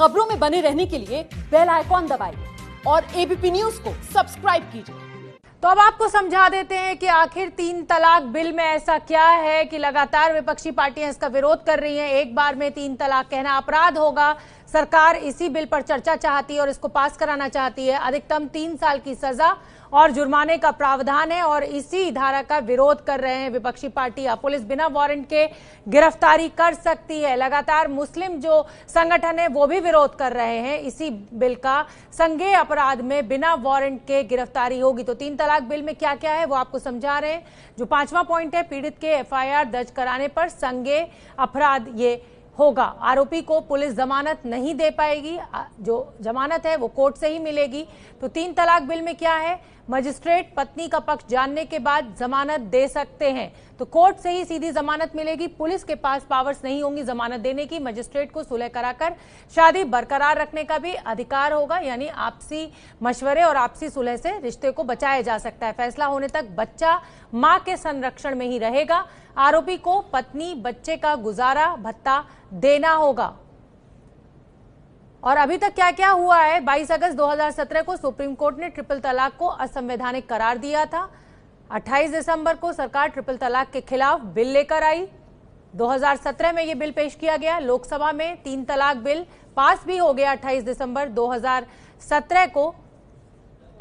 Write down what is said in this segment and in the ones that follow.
खबरों में बने रहने के लिए बेल आइकॉन दबाइए और एबीपी न्यूज को सब्सक्राइब कीजिए तो अब आपको समझा देते हैं कि आखिर तीन तलाक बिल में ऐसा क्या है कि लगातार विपक्षी पार्टियां इसका विरोध कर रही हैं एक बार में तीन तलाक कहना अपराध होगा सरकार इसी बिल पर चर्चा चाहती है और इसको पास कराना चाहती है अधिकतम तीन साल की सजा और जुर्माने का प्रावधान है और इसी धारा का विरोध कर रहे हैं विपक्षी पार्टियां पुलिस बिना वारंट के गिरफ्तारी कर सकती है लगातार मुस्लिम जो संगठन है वो भी विरोध कर रहे हैं इसी बिल का संज्ञेय अपराध में बिना वारंट के गिरफ्तारी होगी तो तीन तलाक बिल में क्या क्या है वो आपको समझा रहे हैं जो पांचवा पॉइंट है पीड़ित के एफ दर्ज कराने पर संज्ञेय अपराध ये होगा आरोपी को पुलिस जमानत नहीं दे पाएगी जो जमानत है वो कोर्ट से ही मिलेगी तो तीन तलाक बिल में क्या है मजिस्ट्रेट पत्नी का पक्ष जानने के बाद जमानत दे सकते हैं तो कोर्ट से ही सीधी जमानत मिलेगी पुलिस के पास पावर्स नहीं होंगी जमानत देने की मजिस्ट्रेट को सुलह कराकर शादी बरकरार रखने का भी अधिकार होगा यानी आपसी मशवरे और आपसी सुलह से रिश्ते को बचाया जा सकता है फैसला होने तक बच्चा मां के संरक्षण में ही रहेगा आरोपी को पत्नी बच्चे का गुजारा भत्ता देना होगा और अभी तक क्या क्या हुआ है 22 अगस्त 2017 को सुप्रीम कोर्ट ने ट्रिपल तलाक को असंवैधानिक करार दिया था 28 दिसंबर को सरकार ट्रिपल तलाक के खिलाफ बिल लेकर आई 2017 में यह बिल पेश किया गया लोकसभा में तीन तलाक बिल पास भी हो गया 28 दिसंबर 2017 को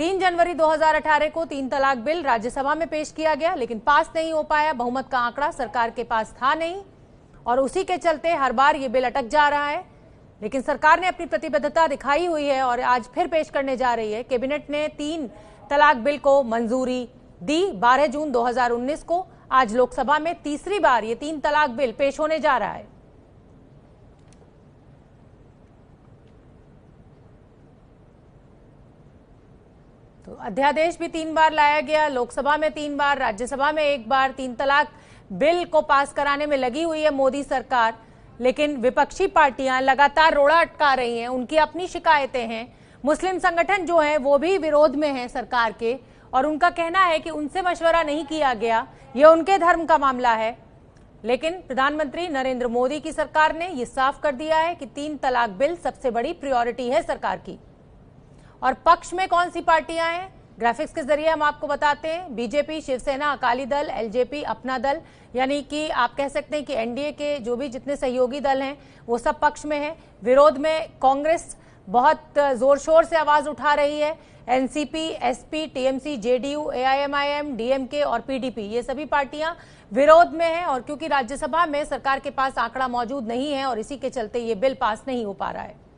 3 जनवरी 2018 को तीन तलाक बिल राज्यसभा में पेश किया गया लेकिन पास नहीं हो पाया बहुमत का आंकड़ा सरकार के पास था नहीं और उसी के चलते हर बार ये बिल अटक जा रहा है लेकिन सरकार ने अपनी प्रतिबद्धता दिखाई हुई है और आज फिर पेश करने जा रही है कैबिनेट ने तीन तलाक बिल को मंजूरी दी 12 जून 2019 को आज लोकसभा में तीसरी बार ये तीन तलाक बिल पेश होने जा रहा है तो अध्यादेश भी तीन बार लाया गया लोकसभा में तीन बार राज्यसभा में एक बार तीन तलाक बिल को पास कराने में लगी हुई है मोदी सरकार लेकिन विपक्षी पार्टियां लगातार रोड़ा अटका रही हैं उनकी अपनी शिकायतें हैं मुस्लिम संगठन जो है वो भी विरोध में है सरकार के और उनका कहना है कि उनसे मशवरा नहीं किया गया ये उनके धर्म का मामला है लेकिन प्रधानमंत्री नरेंद्र मोदी की सरकार ने यह साफ कर दिया है कि तीन तलाक बिल सबसे बड़ी प्रायोरिटी है सरकार की और पक्ष में कौन सी पार्टियां हैं ग्राफिक्स के जरिए हम आपको बताते हैं बीजेपी शिवसेना अकाली दल एलजेपी अपना दल यानी कि आप कह सकते हैं कि एनडीए के जो भी जितने सहयोगी दल हैं वो सब पक्ष में हैं विरोध में कांग्रेस बहुत जोर शोर से आवाज उठा रही है NCP SP TMC JDU AIMIM DMK और पीडीपी ये सभी पार्टियां विरोध में हैं और क्योंकि राज्यसभा में सरकार के पास आंकड़ा मौजूद नहीं है और इसी के चलते ये बिल पास नहीं हो पा रहा है